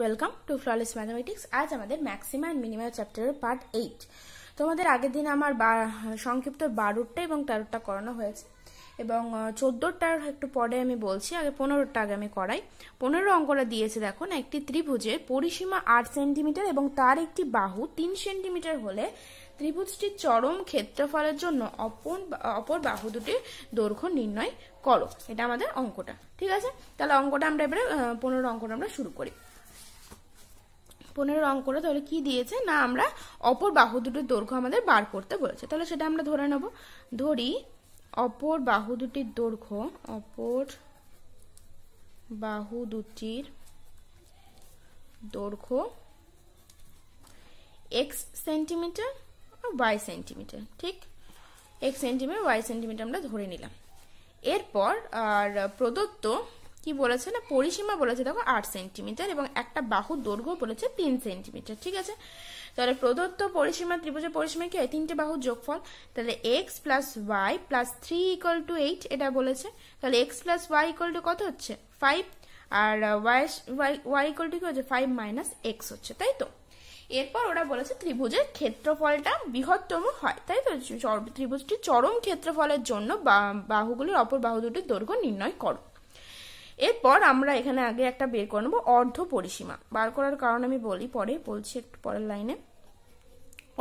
welcome to flawless mathematics আজ আমাদের maxima and minima চ্যাপ্টারের পার্ট এইট তোমাদের আগের দিন আমার সংক্ষিপ্ত বারোটা এবং তেরোটা করানো হয়েছে এবং চোদ্দোটার একটু পরে আমি বলছি আগে পনেরোটা আগে আমি করাই পনেরো অঙ্কটা দিয়েছে দেখুন একটি ত্রিভুজের পরিসীমা আট সেন্টিমিটার এবং তার একটি বাহু তিন সেন্টিমিটার হলে ত্রিভুজটির চরম ক্ষেত্রফলের জন্য অপর অপর বাহু দুটির দৈর্ঘ্য নির্ণয় করো এটা আমাদের অঙ্কটা ঠিক আছে তাহলে অঙ্কটা আমরা এবারে পনেরো অঙ্কটা আমরা শুরু করি পনেরো অঙ্ক করে তাহলে কি দিয়েছে না আমরা অপর বাহু দুটির দৈর্ঘ্য আমাদের বার করতে বলেছে তাহলে সেটা আমরা ধরে নেব ধরি অপর বাহু দুটির দৈর্ঘ্য অপর বাহু দুটির দৈর্ঘ্য এক্স সেন্টিমিটার ওয়াই সেন্টিমিটার ঠিক এক্স সেন্টিমিটার ওয়াই সেন্টিমিটার আমরা ধরে নিলাম এরপর আর প্রদত্ত কি বলেছে না পরিসীমা বলেছে দেখো আট সেন্টিমিটার এবং একটা বাহু দৈর্ঘ্য বলেছে তিন সেন্টিমিটার ঠিক আছে তাহলে প্রদত্ত পরিসীমা ত্রিভুজের পরিসীমা কি হয় তিনটে বাহু যোগফল তাহলে x plus y plus three equal to eight এটা বলেছে তাহলে x plus y equal to কত হচ্ছে ফাইভ আর ওয়াই ওয়াই ইকুয়াল টু কি হচ্ছে ফাইভ মাইনাস এক্স হচ্ছে তাই তো এরপর ওরা বলেছে ত্রিভুজের ক্ষেত্রফলটা বৃহত্তম হয় তাই তো ত্রিভুজটি চরম ক্ষেত্রফলের জন্য বাহুগুলির অপর বাহু দুটির দৈর্ঘ্য নির্ণয় করো এরপর আমরা এখানে আগে একটা বের করে নেবো অর্ধ পরিসীমা বার করার কারণ আমি বলি পরে বলছি একটু পরের লাইনে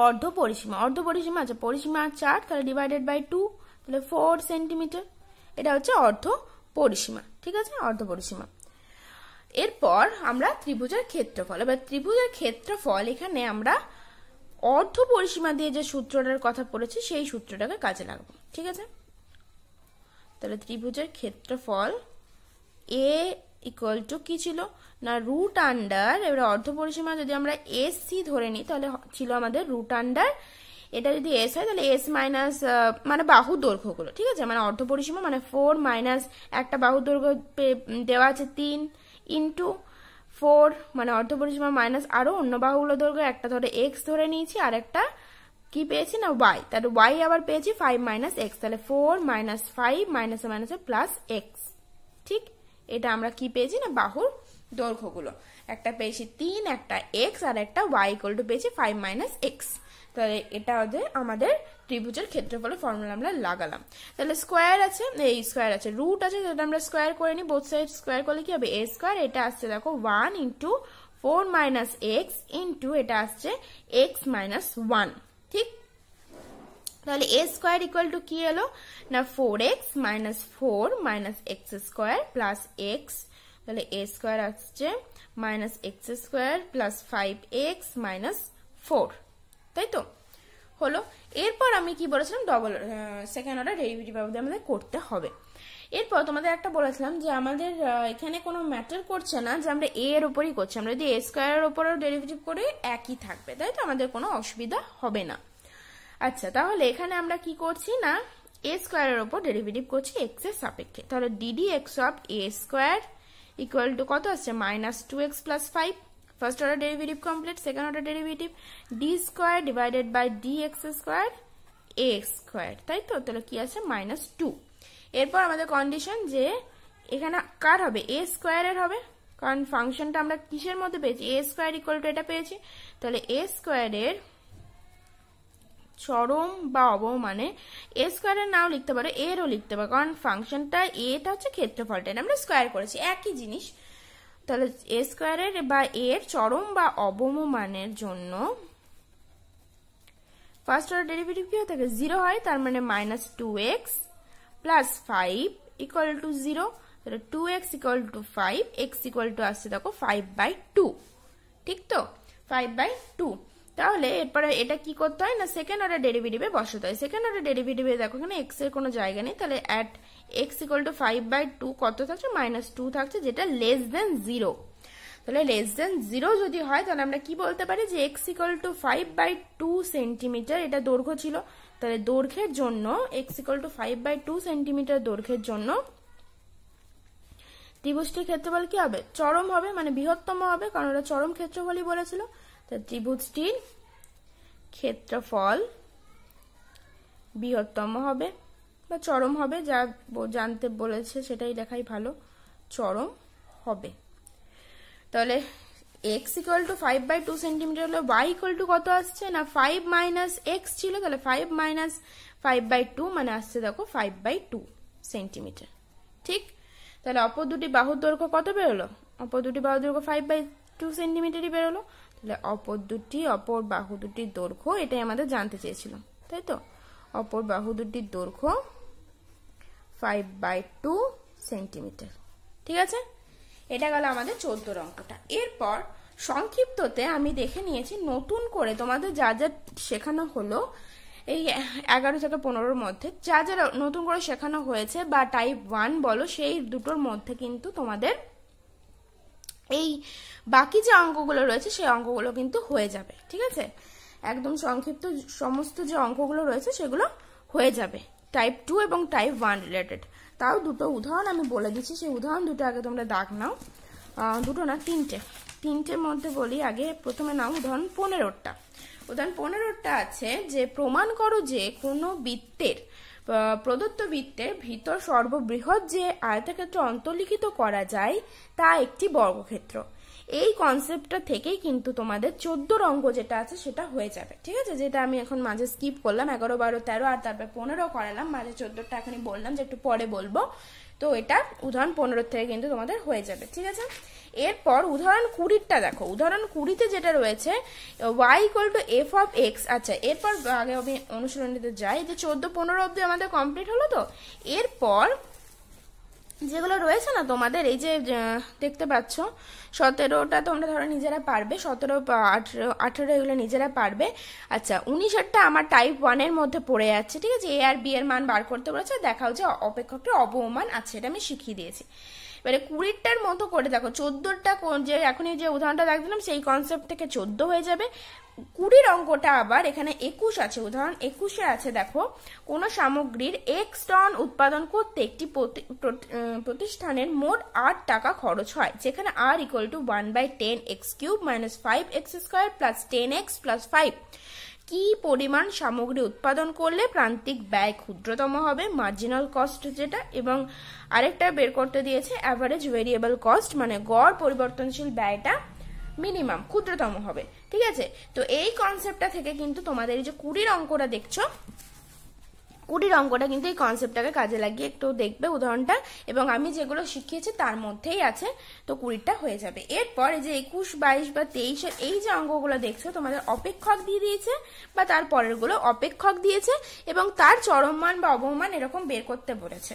অর্ধ পরিসীমা অর্ধ পরিসীমা আছে পরিসীমা চার তাহলে ডিভাইডেড বাই টু তাহলে ফোর সেন্টিমিটার এটা হচ্ছে অর্ধ পরিসীমা ঠিক আছে অর্ধ পরিসীমা এরপর আমরা ত্রিভুজের ক্ষেত্রফল এবার ত্রিভুজের ক্ষেত্রফল এখানে আমরা অর্ধ পরিসীমা দিয়ে যে সূত্রটার কথা পড়েছি সেই সূত্রটাকে কাজে লাগবো ঠিক আছে তাহলে ত্রিভুজের ক্ষেত্রফল এ ইকুয়াল টু কী ছিল না রুট আন্ডার এবারে অর্ধ পরিসীমা যদি আমরা এস সি ধরে নিই তাহলে ছিল আমাদের রুট আন্ডার এটা যদি এস হয় তাহলে এস মাইনাস মানে বাহু দৈর্ঘ্যগুলো ঠিক আছে মানে অর্ধ পরিসীমা মানে ফোর মাইনাস একটা বাহু দৈর্ঘ্য দেওয়া আছে তিন ইন্টু ফোর মানে অর্ধ পরিসীমা মাইনাস আরও অন্য বাহুগুলো দৈর্ঘ্য একটা ধরে এক্স ধরে নিয়েছি আর একটা কি পেয়েছি না ওয়াই তাহলে ওয়াই আবার পেয়েছি ফাইভ মাইনাস এক্স তাহলে ফোর মাইনাস ফাইভ মাইনাস মাইনাসে প্লাস এক্স ঠিক এটা আমরা কি পেয়েছি না বাহুর দৈর্ঘ্যগুলো একটা পেয়েছি তিন একটা এক্স আর একটা ওয়াই ইকুয়াল টু পেয়েছি ফাইভ মাইনাস এক্স তাহলে এটা ওদের আমাদের ত্রিভুজের ক্ষেত্রফলের ফর্মুলা আমরা লাগালাম তাহলে স্কোয়ার আছে এই স্কোয়ার আছে রুট আছে যেটা আমরা স্কোয়ার করে নিই বোথ সাইড স্কোয়ার করলে কি হবে এ স্কোয়ার এটা আসছে দেখো one into four minus x into এটা আসছে এক্স মাইনাস ওয়ান ঠিক তাহলে এ স্কোয়ার ইকুয়াল টু কি এলো না four x minus four minus x square plus x তাহলে এ স্কোয়ার আসছে minus x square plus five x minus four তাই তো হলো এরপর আমি কি বলেছিলাম ডবল সেকেন্ড অর্ডার ডেরিভেটিভ আমাদের আমাদের করতে হবে এরপর তোমাদের একটা বলেছিলাম যে আমাদের এখানে কোনো ম্যাটার করছে না যে আমরা এ এর ওপরই করছি আমরা যদি এ স্কোয়ারের ওপরও ডেরিভেটিভ করি একই থাকবে তাই তো আমাদের কোনো অসুবিধা হবে না আচ্ছা তাহলে এখানে আমরা কি করছি না এ স্কোয়ারের ওপর ডেরিভেটিভ করছি এক্স এর সাপেক্ষে তাহলে d d x of a square equal to কত আসছে minus two x plus five first order derivative complete second order derivative d square divided by d x square a x square তাই তো তাহলে কি আছে মাইনাস টু এরপর আমাদের condition যে এখানে কার হবে এ স্কোয়ারের হবে কারণ ফাংশনটা আমরা কিসের মধ্যে পেয়েছি এ স্কোয়ার ইকুয়াল টু এটা পেয়েছি তাহলে এ স্কোয়ারের চরম বা অবমানে এ স্কোয়ারের নাও লিখতে পারো এরও লিখতে পারো কারণ ফাংশনটা এটা হচ্ছে ক্ষেত্রফলটা আমরা স্কোয়ার করেছি একই জিনিস তাহলে এ স্কোয়ারের বা এর চরম বা অবমানের জন্য ফার্স্ট অর্ডার ডেরিভেটিভ কি থাকে জিরো হয় তার মানে minus two x plus five equal to zero তাহলে two x equal to five x equal to আসছে দেখো ফাইভ বাই টু ঠিক তো ফাইভ বাই টু তাহলে এরপরে এটা কি করতে হয় না সেকেন্ড অর্ডার ডেরিভেটিভে বসাতে হয় সেকেন্ড অর্ডার ডেরিভেটিভে দেখো এখানে এক্স এর কোনো জায়গা নেই তাহলে at x equal to five by two কত থাকছে মাইনাস টু থাকছে যেটা লেস দেন জিরো তাহলে লেস দেন জিরো যদি হয় তাহলে আমরা কি বলতে পারি যে x equal to five by two centimetre এটা দৈর্ঘ্য ছিল তাহলে দৈর্ঘ্যের জন্য x equal to five by two centimetre দৈর্ঘ্যের জন্য ত্রিভুজটির ক্ষেত্রফল কি হবে চরম হবে মানে বৃহত্তম হবে কারণ ওটা চরম ক্ষেত্রফলই বলেছিল তা ত্রিভুজটির ক্ষেত্রফল বৃহত্তম হবে বা চরম হবে যা জানতে বলেছে সেটাই দেখাই ভালো চরম হবে তাহলে x equal to five by two centimetre হলে ওয়াই ইকুয়াল টু কত আসছে না ফাইভ মাইনাস এক্স ছিল তাহলে five minus five by two মানে আসছে দেখো ফাইভ বাই টু সেন্টিমিটার ঠিক তাহলে অপর দুটি বাহুর দৈর্ঘ্য কত বেরোলো অপর দুটি বাহুর দৈর্ঘ্য ফাইভ বাই টু সেন্টিমিটারই বেরোলো তাহলে অপর দুটি অপর বাহু দুটির দৈর্ঘ্য এটাই আমাদের জানতে চেয়েছিল তাই তো অপর বাহু দুটির দৈর্ঘ্য ফাইভ বাই টু সেন্টিমিটার ঠিক আছে এটা গেল আমাদের চোদ্দোর অঙ্কটা এরপর সংক্ষিপ্ততে আমি দেখে নিয়েছি নতুন করে তোমাদের যা যা শেখানো হলো এই এগারো থেকে পনেরোর মধ্যে যা যা নতুন করে শেখানো হয়েছে বা টাইপ ওয়ান বলো সেই দুটোর মধ্যে কিন্তু তোমাদের এই বাকি যে অঙ্কগুলো রয়েছে সেই অঙ্কগুলো কিন্তু হয়ে যাবে ঠিক আছে একদম সংক্ষিপ্ত সমস্ত যে অঙ্কগুলো রয়েছে সেগুলো হয়ে যাবে টাইপ টু এবং টাইপ ওয়ান রিলেটেড তাও দুটো উদাহরণ আমি বলে দিচ্ছি সেই উদাহরণ দুটো আগে তোমরা দাগ নাও দুটো না তিনটে তিনটের মধ্যে বলি আগে প্রথমে নাও উদাহরণ পনেরোটা উদাহরণ পনেরোটা আছে যে প্রমাণ করো যে কোনো বৃত্তের প্রদত্ত বৃত্তের ভিতর সর্ববৃহৎ যে আয়তক্ষেত্র অন্তর্লিখিত করা যায় তা একটি বর্গক্ষেত্র এই কনসেপ্টটা থেকেই কিন্তু তোমাদের চোদ্দ রঙ্গ যেটা আছে সেটা হয়ে যাবে ঠিক আছে যেটা আমি এখন মাঝে স্কিপ করলাম এগারো বারো তেরো আর তারপর পনেরো করালাম মাঝে চোদ্দটা এখনই বললাম যে একটু পরে বলবো তো এটা উদাহরণ পনেরো থেকে কিন্তু তোমাদের হয়ে যাবে ঠিক আছে এরপর উদাহরণ কুড়িরটা দেখো উদাহরণ কুড়িতে যেটা রয়েছে y equal to f of x আচ্ছা এরপর আগে আমি অনুশীলনীতে যাই যে চোদ্দো পনেরো অব্দি আমাদের কমপ্লিট হলো তো এরপর যেগুলো রয়েছে না তোমাদের এই যে দেখতে পাচ্ছ সতেরোটা তোমরা ধরো নিজেরা পারবে সতেরো আঠেরো আঠেরো এগুলো নিজেরা পারবে আচ্ছা উনিশেরটা আমার টাইপ ওয়ানের মধ্যে পড়ে যাচ্ছে ঠিক আছে এ আর বি এর মান বার করতে বলেছে দেখা যে অপেক্ষকটির অবমান আছে এটা আমি শিখিয়ে দিয়েছি এবারে কুড়িটার মতো করে দেখো চোদ্দোটা যে এখনই যে উদাহরণটা দেখছিলাম সেই কনসেপ্ট থেকে চোদ্দ হয়ে যাবে কুড়ির অঙ্কটা আবার এখানে একুশ আছে উদাহরণ একুশে আছে দেখো কোনো সামগ্রীর এক্স টন উৎপাদন করতে একটি প্রতিষ্ঠানের মোট আট টাকা খরচ হয় যেখানে R equal to one by ten x cube minus five x square plus ten x plus five কি পরিমাণ সামগ্রী উৎপাদন করলে প্রান্তিক ব্যয় ক্ষুদ্রতম হবে মার্জিনাল কস্ট যেটা এবং আরেকটা বের করতে দিয়েছে অ্যাভারেজ ভেরিয়েবল কস্ট মানে গড় পরিবর্তনশীল ব্যয়টা মিনিমাম ক্ষুদ্রতম হবে ঠিক আছে তো এই কনসেপ্টটা থেকে কিন্তু তোমাদের এই যে কুড়ির অঙ্কটা দেখছো কুটির অঙ্কটা কিন্তু এই কনসেপ্টটাকে কাজে লাগিয়ে একটু দেখবে উদাহরণটা এবং আমি যেগুলো শিখিয়েছি তার মধ্যেই আছে তো কুড়িটা হয়ে যাবে এরপর এই যে একুশ বাইশ বা তেইশের এই যে অঙ্কগুলো দেখছো তোমাদের অপেক্ষক দিয়ে দিয়েছে বা তার গুলো অপেক্ষক দিয়েছে এবং তার চরমমান বা অবমান এরকম বের করতে বলেছে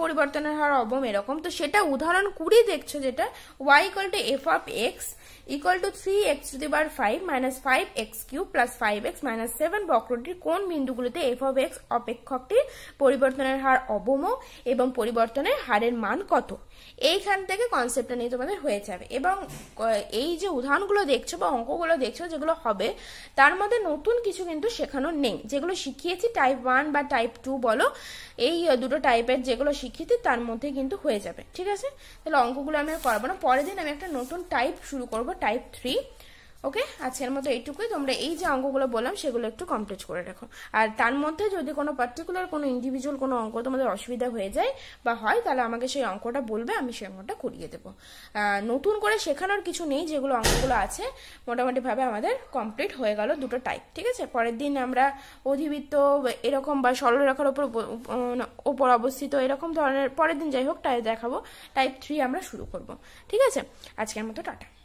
পরিবর্তনের হার অবম এরকম তো সেটা উদাহরণ কুড়ি দেখছো যেটা y equal to f of x equal to three x to the বার five minus five x cube plus five x minus seven বক্রটির কোন বিন্দুগুলোতে এফ অফ এক্স অফ অপেক্ষকটির পরিবর্তনের হার অবম এবং পরিবর্তনের হারের মান কত এইখান থেকে কনসেপ্টটা নিয়ে তোমাদের হয়ে যাবে এবং এই যে উদাহরণগুলো দেখছো বা অঙ্কগুলো দেখছো যেগুলো হবে তার মধ্যে নতুন কিছু কিন্তু শেখানো নেই যেগুলো শিখিয়েছি টাইপ ওয়ান বা টাইপ টু বলো এই দুটো টাইপের যেগুলো শিখিয়েছি তার মধ্যে কিন্তু হয়ে যাবে ঠিক আছে তাহলে অঙ্কগুলো আমি আর করবো না পরের দিন আমি একটা নতুন টাইপ শুরু করব টাইপ থ্রি ওকে আজকের আচ্ছা, মতো এইটুকুই তোমরা এই যে অঙ্কগুলো বললাম সেগুলো একটু কমপ্লিট করে রাখো আর তার মধ্যে যদি কোনো পার্টিকুলার কোনো ইন্ডিভিজুয়াল কোনো অঙ্ক তোমাদের অসুবিধা হয়ে যায় বা হয় তাহলে আমাকে সেই অঙ্কটা বলবে আমি সেই অঙ্কটা করিয়ে দেবো নতুন করে শেখানোর কিছু নেই যেগুলো অঙ্কগুলো আছে মোটামুটিভাবে আমাদের কমপ্লিট হয়ে গেল দুটো টাইপ ঠিক আছে পরের দিন আমরা অধিবৃত্ত এরকম বা সরলরেখার ওপর ওপর অবস্থিত এরকম ধরনের পরের দিন যাই হোক টাইপ দেখাবো টাইপ থ্রি আমরা শুরু করব ঠিক আছে আজকের মতো টাটা